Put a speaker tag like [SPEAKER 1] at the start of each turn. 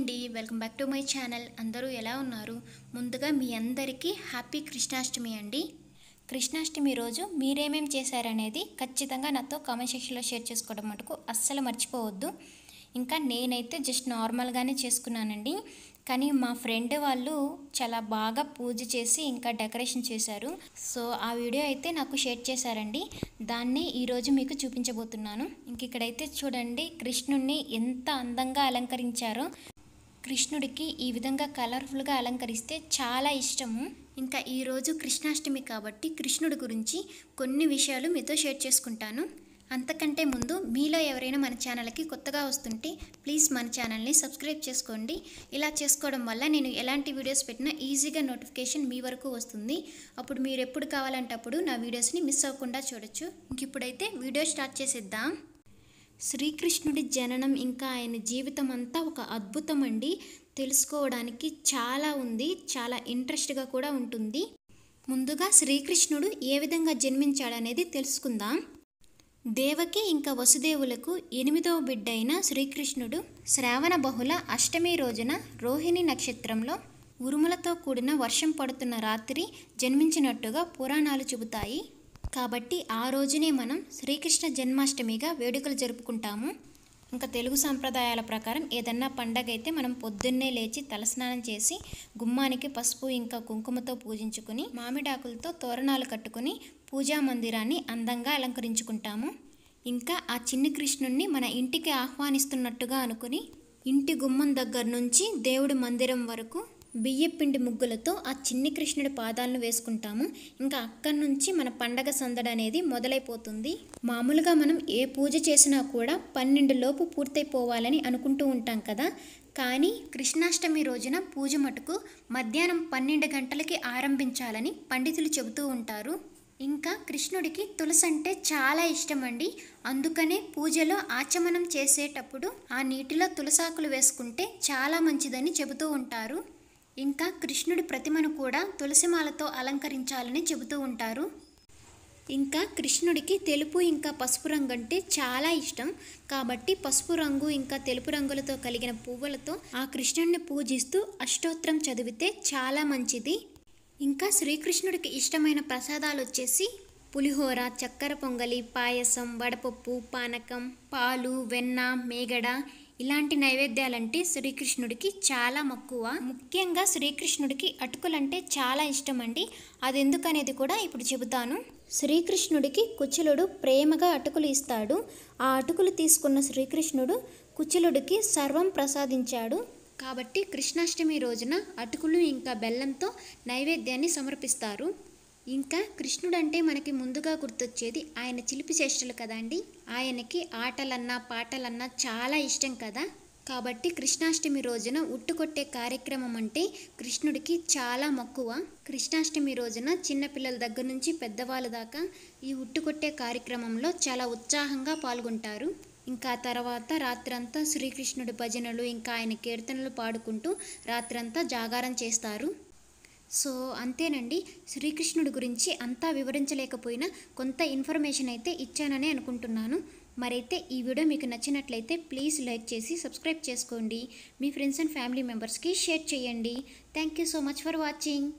[SPEAKER 1] అండి welcome back to my channel అందరూ ఎలా ఉన్నారు ముందుగా మీ అందరికీ హ్యాపీ కృష్ణాష్టమి అండి కృష్ణాష్టమి రోజు మీరేమేం చేశారనేది ఖచ్చితంగా నాతో కామెంట్ సెక్షన్లో షేర్ చేసుకోవడం మటుకు అస్సలు మర్చిపోవద్దు ఇంకా నేనైతే జస్ట్ నార్మల్గానే చేసుకున్నానండి కానీ మా ఫ్రెండ్ వాళ్ళు చాలా బాగా పూజ చేసి ఇంకా డెకరేషన్ చేశారు సో ఆ వీడియో అయితే నాకు షేర్ చేశారండి దాన్ని ఈరోజు మీకు చూపించబోతున్నాను ఇంక ఇక్కడైతే చూడండి కృష్ణుణ్ణి ఎంత అందంగా అలంకరించారో కృష్ణుడికి ఈ విధంగా కలర్ఫుల్గా అలంకరిస్తే చాలా ఇష్టము ఇంకా ఈరోజు కృష్ణాష్టమి కాబట్టి కృష్ణుడి గురించి కొన్ని విషయాలు మీతో షేర్ చేసుకుంటాను అంతకంటే ముందు మీలో ఎవరైనా మన ఛానల్కి కొత్తగా వస్తుంటే ప్లీజ్ మన ఛానల్ని సబ్స్క్రైబ్ చేసుకోండి ఇలా చేసుకోవడం వల్ల నేను ఎలాంటి వీడియోస్ పెట్టినా ఈజీగా నోటిఫికేషన్ మీ వరకు వస్తుంది అప్పుడు మీరు ఎప్పుడు కావాలంటే అప్పుడు నా వీడియోస్ని మిస్ అవ్వకుండా చూడొచ్చు ఇంక ఇప్పుడైతే వీడియో స్టార్ట్ చేసేద్దాం శ్రీకృష్ణుడి జననం ఇంకా ఆయన జీవితం అంతా ఒక అద్భుతం అండి తెలుసుకోవడానికి చాలా ఉంది చాలా ఇంట్రెస్ట్గా కూడా ఉంటుంది ముందుగా శ్రీకృష్ణుడు ఏ విధంగా జన్మించాడనేది తెలుసుకుందాం దేవకి ఇంకా వసుదేవులకు ఎనిమిదవ బిడ్డైన శ్రీకృష్ణుడు శ్రావణ బహుళ అష్టమి రోజున రోహిణి నక్షత్రంలో ఉరుములతో కూడిన వర్షం పడుతున్న రాత్రి జన్మించినట్టుగా పురాణాలు చెబుతాయి కాబట్టి ఆ రోజునే మనం శ్రీకృష్ణ జన్మాష్టమిగా వేడుకలు జరుపుకుంటాము ఇంకా తెలుగు సాంప్రదాయాల ప్రకారం ఏదన్నా పండగ అయితే మనం పొద్దున్నే లేచి తలస్నానం చేసి గుమ్మానికి పసుపు ఇంకా కుంకుమతో పూజించుకుని మామిడాకులతో తోరణాలు కట్టుకుని పూజా మందిరాన్ని అందంగా అలంకరించుకుంటాము ఇంకా ఆ చిన్ని కృష్ణుణ్ణి మన ఇంటికి ఆహ్వానిస్తున్నట్టుగా అనుకుని ఇంటి గుమ్మం దగ్గర నుంచి దేవుడి మందిరం వరకు బియ్యపిండి ముగ్గులతో ఆ చిన్ని కృష్ణుడి పాదాలను వేసుకుంటాము ఇంకా అక్కడి నుంచి మన పండగ సందడి అనేది మొదలైపోతుంది మామూలుగా మనం ఏ పూజ చేసినా కూడా పన్నెండు లోపు పూర్తయిపోవాలని అనుకుంటూ ఉంటాం కదా కానీ కృష్ణాష్టమి రోజున పూజ మటుకు మధ్యాహ్నం పన్నెండు గంటలకి ఆరంభించాలని పండితులు చెబుతూ ఉంటారు ఇంకా కృష్ణుడికి తులసి అంటే చాలా ఇష్టం అండి అందుకనే పూజలో ఆచమనం చేసేటప్పుడు ఆ నీటిలో తులసాకులు వేసుకుంటే చాలా మంచిదని చెబుతూ ఉంటారు ఇంకా కృష్ణుడి ప్రతిమను కూడా తులసిమాలతో అలంకరించాలని చెబుతూ ఉంటారు ఇంకా కృష్ణుడికి తెలుపు ఇంకా పసుపు రంగు అంటే చాలా ఇష్టం కాబట్టి పసుపు రంగు ఇంకా తెలుపు రంగులతో కలిగిన పువ్వులతో ఆ కృష్ణుడిని పూజిస్తూ అష్టోత్తరం చదివితే చాలా మంచిది ఇంకా శ్రీకృష్ణుడికి ఇష్టమైన ప్రసాదాలు వచ్చేసి పులిహోర చక్కెర పొంగలి పాయసం వడపప్పు పానకం పాలు వెన్న మేగడ ఇలాంటి నైవేద్యాలంటే శ్రీకృష్ణుడికి చాలా మక్కువ ముఖ్యంగా శ్రీకృష్ణుడికి అటుకులంటే చాలా ఇష్టం అండి అది ఎందుకనేది కూడా ఇప్పుడు చెబుతాను శ్రీకృష్ణుడికి కుచలుడు ప్రేమగా అటుకులు ఇస్తాడు ఆ అటుకులు తీసుకున్న శ్రీకృష్ణుడు కుచలుడికి సర్వం ప్రసాదించాడు కాబట్టి కృష్ణాష్టమి రోజున అటుకులు ఇంకా బెల్లంతో నైవేద్యాన్ని సమర్పిస్తారు ఇంకా కృష్ణుడంటే మనకి ముందుగా గుర్తొచ్చేది ఆయన చిలిపి చేష్టలు కదండి ఆయనకి ఆటలన్నా పాటలన్నా చాలా ఇష్టం కదా కాబట్టి కృష్ణాష్టమి రోజున ఉట్టుకొట్టే కార్యక్రమం అంటే కృష్ణుడికి చాలా మక్కువ కృష్ణాష్టమి రోజున చిన్నపిల్లల దగ్గర నుంచి పెద్దవాళ్ళ దాకా ఈ ఉట్టుకొట్టే కార్యక్రమంలో చాలా ఉత్సాహంగా పాల్గొంటారు ఇంకా తర్వాత రాత్రంతా శ్రీకృష్ణుడి భజనలు ఇంకా ఆయన కీర్తనలు పాడుకుంటూ రాత్రంతా జాగారం చేస్తారు సో అంతేనండి శ్రీకృష్ణుడి గురించి అంతా వివరించలేకపోయినా కొంత ఇన్ఫర్మేషన్ అయితే ఇచ్చానని అనుకుంటున్నాను మరైతే ఈ వీడియో మీకు నచ్చినట్లయితే ప్లీజ్ లైక్ చేసి సబ్స్క్రైబ్ చేసుకోండి మీ ఫ్రెండ్స్ అండ్ ఫ్యామిలీ మెంబర్స్కి షేర్ చేయండి thank you so much for watching